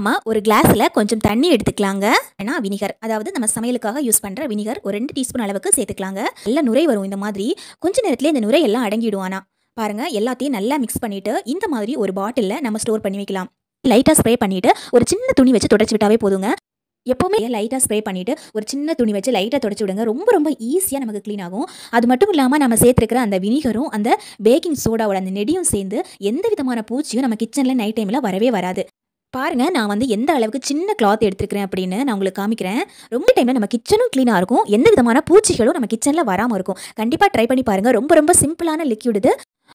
ஆமாம் ஒரு கிளாஸில் கொஞ்சம் தண்ணி எடுத்துக்கலாங்க ஏன்னா வினிகர் அதாவது நம்ம சமையலுக்காக யூஸ் பண்ணுற வினிகர் ஒரு ரெண்டு டீஸ்பூன் அளவுக்கு சேர்த்துக்கலாங்க நல்லா நுரை வரும் இந்த மாதிரி கொஞ்ச நேரத்தில் இந்த நுரையெல்லாம் அடங்கிடுவானா பாருங்கள் எல்லாத்தையும் நல்லா மிக்ஸ் பண்ணிவிட்டு இந்த மாதிரி ஒரு பாட்டிலில் நம்ம ஸ்டோர் பண்ணி வைக்கலாம் லைட்டாக ஸ்ப்ரே பண்ணிவிட்டு ஒரு சின்ன துணி வச்சு தொடச்சி விட்டாவே போதுங்க எப்போவுமே லைட்டாக ஸ்ப்ரே பண்ணிவிட்டு ஒரு சின்ன துணி வச்சு லைட்டாக தொடச்சி விடுங்க ரொம்ப ரொம்ப ஈஸியாக நமக்கு க்ளீன் ஆகும் அது மட்டும் இல்லாமல் நம்ம சேர்த்துருக்கிற அந்த வினிகரும் அந்த பேக்கிங் சோடாவோட அந்த நெடியும் சேர்ந்து எந்த விதமான பூச்சியும் நம்ம கிச்சனில் நைட் டைமில் வரவே வராது பாருங்க நான் வந்து எந்த அளவுக்கு சின்ன கிளாத் எடுத்துருக்கிறேன் அப்படின்னு நான் உங்களுக்கு காமிக்கிறேன் ரொம்ப டைமில் நம்ம கிச்சனும் க்ளீனாக இருக்கும் எந்த விதமான பூச்சிகளும் நம்ம கிச்சனில் வராமல் இருக்கும் கண்டிப்பாக ட்ரை பண்ணி பாருங்கள் ரொம்ப ரொம்ப சிம்பிளான லிக்யூட் இது